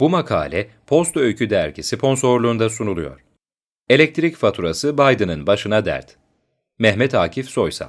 Bu makale Posta Öykü dergi sponsorluğunda sunuluyor. Elektrik faturası Biden'ın başına dert. Mehmet Akif Soysal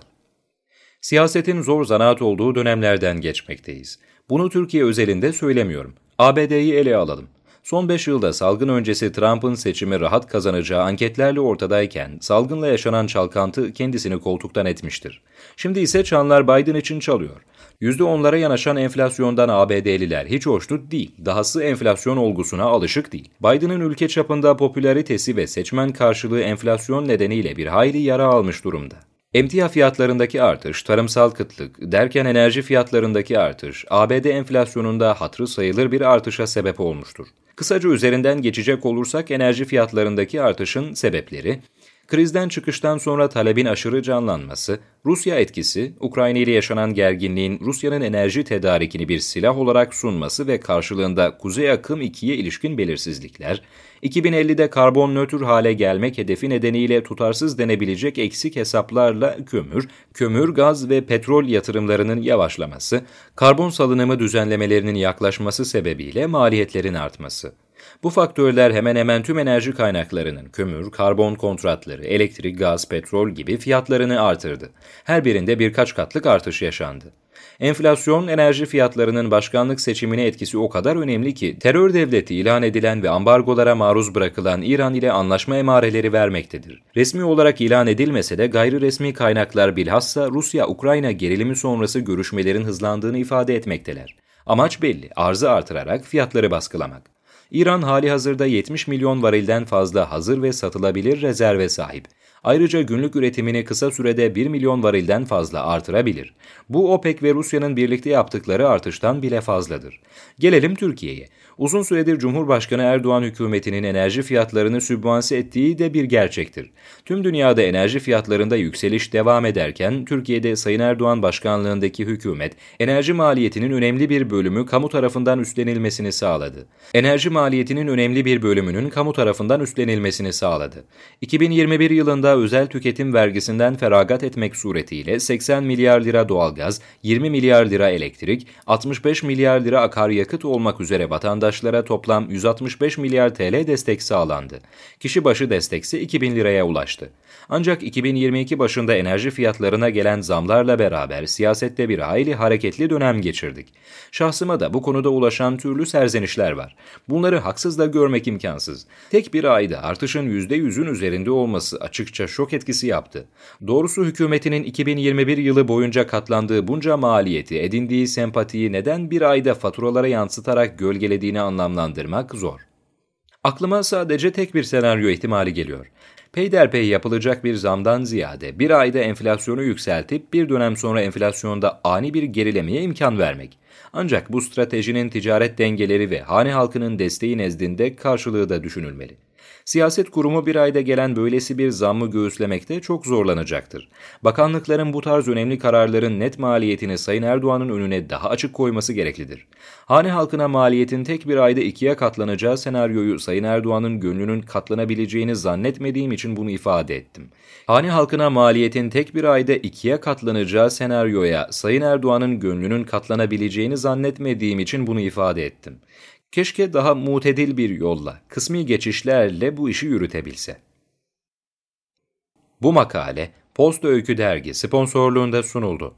Siyasetin zor zanaat olduğu dönemlerden geçmekteyiz. Bunu Türkiye özelinde söylemiyorum. ABD'yi ele alalım. Son 5 yılda salgın öncesi Trump'ın seçimi rahat kazanacağı anketlerle ortadayken salgınla yaşanan çalkantı kendisini koltuktan etmiştir. Şimdi ise çanlar Biden için çalıyor. %10'lara yanaşan enflasyondan ABD'liler hiç hoşnut değil. Dahası enflasyon olgusuna alışık değil. Biden'ın ülke çapında popülaritesi ve seçmen karşılığı enflasyon nedeniyle bir hayli yara almış durumda. Emtia fiyatlarındaki artış, tarımsal kıtlık, derken enerji fiyatlarındaki artış, ABD enflasyonunda hatırı sayılır bir artışa sebep olmuştur. Kısaca üzerinden geçecek olursak enerji fiyatlarındaki artışın sebepleri, Krizden çıkıştan sonra talebin aşırı canlanması, Rusya etkisi, Ukrayna ile yaşanan gerginliğin Rusya'nın enerji tedarikini bir silah olarak sunması ve karşılığında Kuzey Akım 2'ye ilişkin belirsizlikler, 2050'de karbon nötr hale gelmek hedefi nedeniyle tutarsız denebilecek eksik hesaplarla kömür, kömür, gaz ve petrol yatırımlarının yavaşlaması, karbon salınımı düzenlemelerinin yaklaşması sebebiyle maliyetlerin artması. Bu faktörler hemen hemen tüm enerji kaynaklarının kömür, karbon kontratları, elektrik, gaz, petrol gibi fiyatlarını artırdı. Her birinde birkaç katlık artış yaşandı. Enflasyon, enerji fiyatlarının başkanlık seçimine etkisi o kadar önemli ki terör devleti ilan edilen ve ambargolara maruz bırakılan İran ile anlaşma emareleri vermektedir. Resmi olarak ilan edilmese de gayri resmi kaynaklar bilhassa Rusya-Ukrayna gerilimi sonrası görüşmelerin hızlandığını ifade etmekteler. Amaç belli, arzı artırarak fiyatları baskılamak. İran hali hazırda 70 milyon varilden fazla hazır ve satılabilir rezerve sahip. Ayrıca günlük üretimini kısa sürede 1 milyon varilden fazla artırabilir. Bu OPEC ve Rusya'nın birlikte yaptıkları artıştan bile fazladır. Gelelim Türkiye'ye. Uzun süredir Cumhurbaşkanı Erdoğan hükümetinin enerji fiyatlarını sübvanse ettiği de bir gerçektir. Tüm dünyada enerji fiyatlarında yükseliş devam ederken Türkiye'de Sayın Erdoğan başkanlığındaki hükümet enerji maliyetinin önemli bir bölümü kamu tarafından üstlenilmesini sağladı. Enerji maliyetinin maliyetinin önemli bir bölümünün kamu tarafından üstlenilmesini sağladı. 2021 yılında özel tüketim vergisinden feragat etmek suretiyle 80 milyar lira doğalgaz, 20 milyar lira elektrik, 65 milyar lira akaryakıt olmak üzere vatandaşlara toplam 165 milyar TL destek sağlandı. Kişi başı desteksi 2000 liraya ulaştı. Ancak 2022 başında enerji fiyatlarına gelen zamlarla beraber siyasette bir hayli hareketli dönem geçirdik. Şahsıma da bu konuda ulaşan türlü serzenişler var. Bunları haksız da görmek imkansız. Tek bir ayda artışın %100'ün üzerinde olması açıkça şok etkisi yaptı. Doğrusu hükümetinin 2021 yılı boyunca katlandığı bunca maliyeti, edindiği sempatiyi neden bir ayda faturalara yansıtarak gölgelediğini anlamlandırmak zor. Aklıma sadece tek bir senaryo ihtimali geliyor. Peyderpey yapılacak bir zamdan ziyade bir ayda enflasyonu yükseltip bir dönem sonra enflasyonda ani bir gerilemeye imkan vermek. Ancak bu stratejinin ticaret dengeleri ve hane halkının desteği nezdinde karşılığı da düşünülmeli. Siyaset kurumu bir ayda gelen böylesi bir zammı göğüslemekte çok zorlanacaktır. Bakanlıkların bu tarz önemli kararların net maliyetini Sayın Erdoğan'ın önüne daha açık koyması gereklidir. Hane halkına maliyetin tek bir ayda ikiye katlanacağı senaryoyu Sayın Erdoğan'ın gönlünün katlanabileceğini zannetmediğim için bunu ifade ettim. Hane halkına maliyetin tek bir ayda ikiye katlanacağı senaryoya Sayın Erdoğan'ın gönlünün katlanabileceğini zannetmediğim için bunu ifade ettim. Keşke daha mutedil bir yolla, kısmi geçişlerle bu işi yürütebilse. Bu makale Posta Öykü Dergi sponsorluğunda sunuldu.